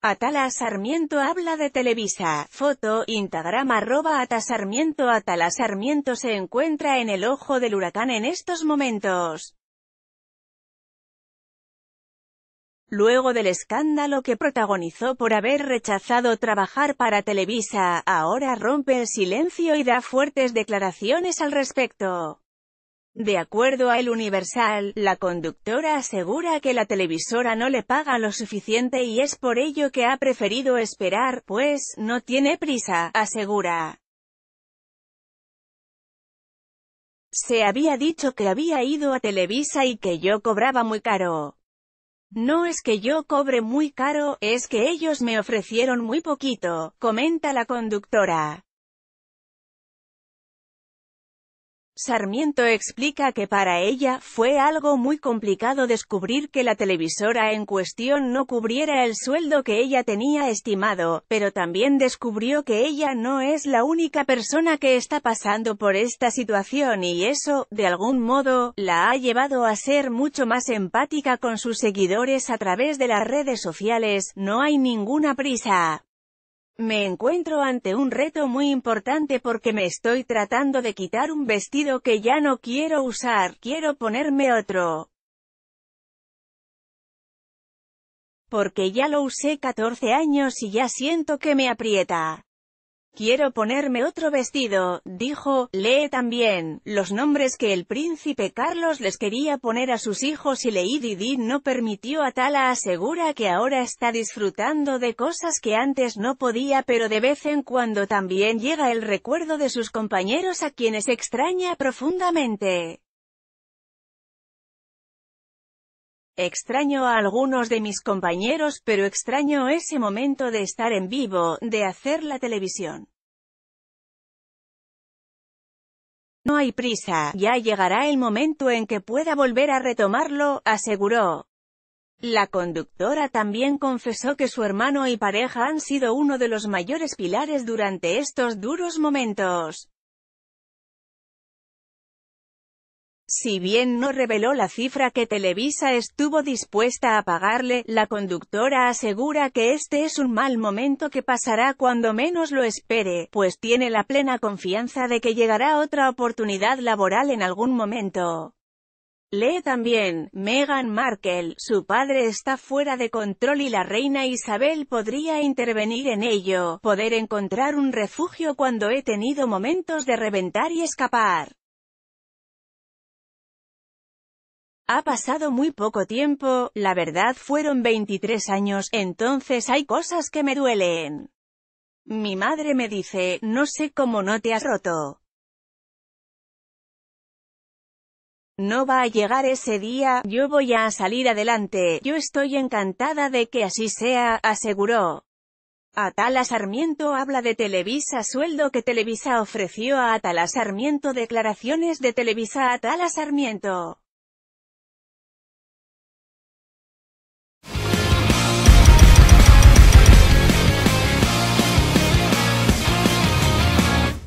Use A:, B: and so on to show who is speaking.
A: Atala Sarmiento habla de Televisa, foto, Instagram arroba Atala Sarmiento se encuentra en el ojo del huracán en estos momentos. Luego del escándalo que protagonizó por haber rechazado trabajar para Televisa, ahora rompe el silencio y da fuertes declaraciones al respecto. De acuerdo a El Universal, la conductora asegura que la televisora no le paga lo suficiente y es por ello que ha preferido esperar, pues, no tiene prisa, asegura. Se había dicho que había ido a Televisa y que yo cobraba muy caro. No es que yo cobre muy caro, es que ellos me ofrecieron muy poquito, comenta la conductora. Sarmiento explica que para ella, fue algo muy complicado descubrir que la televisora en cuestión no cubriera el sueldo que ella tenía estimado, pero también descubrió que ella no es la única persona que está pasando por esta situación y eso, de algún modo, la ha llevado a ser mucho más empática con sus seguidores a través de las redes sociales, no hay ninguna prisa. Me encuentro ante un reto muy importante porque me estoy tratando de quitar un vestido que ya no quiero usar, quiero ponerme otro. Porque ya lo usé 14 años y ya siento que me aprieta. Quiero ponerme otro vestido, dijo, lee también, los nombres que el príncipe Carlos les quería poner a sus hijos y Lady Di no permitió a Tala asegura que ahora está disfrutando de cosas que antes no podía pero de vez en cuando también llega el recuerdo de sus compañeros a quienes extraña profundamente. Extraño a algunos de mis compañeros pero extraño ese momento de estar en vivo, de hacer la televisión. No hay prisa, ya llegará el momento en que pueda volver a retomarlo, aseguró. La conductora también confesó que su hermano y pareja han sido uno de los mayores pilares durante estos duros momentos. Si bien no reveló la cifra que Televisa estuvo dispuesta a pagarle, la conductora asegura que este es un mal momento que pasará cuando menos lo espere, pues tiene la plena confianza de que llegará otra oportunidad laboral en algún momento. Lee también, Meghan Markle, su padre está fuera de control y la reina Isabel podría intervenir en ello, poder encontrar un refugio cuando he tenido momentos de reventar y escapar. Ha pasado muy poco tiempo, la verdad fueron 23 años, entonces hay cosas que me duelen. Mi madre me dice, no sé cómo no te has roto. No va a llegar ese día, yo voy a salir adelante, yo estoy encantada de que así sea, aseguró. Atala Sarmiento habla de Televisa Sueldo que Televisa ofreció a Atala Sarmiento Declaraciones de Televisa Atala Sarmiento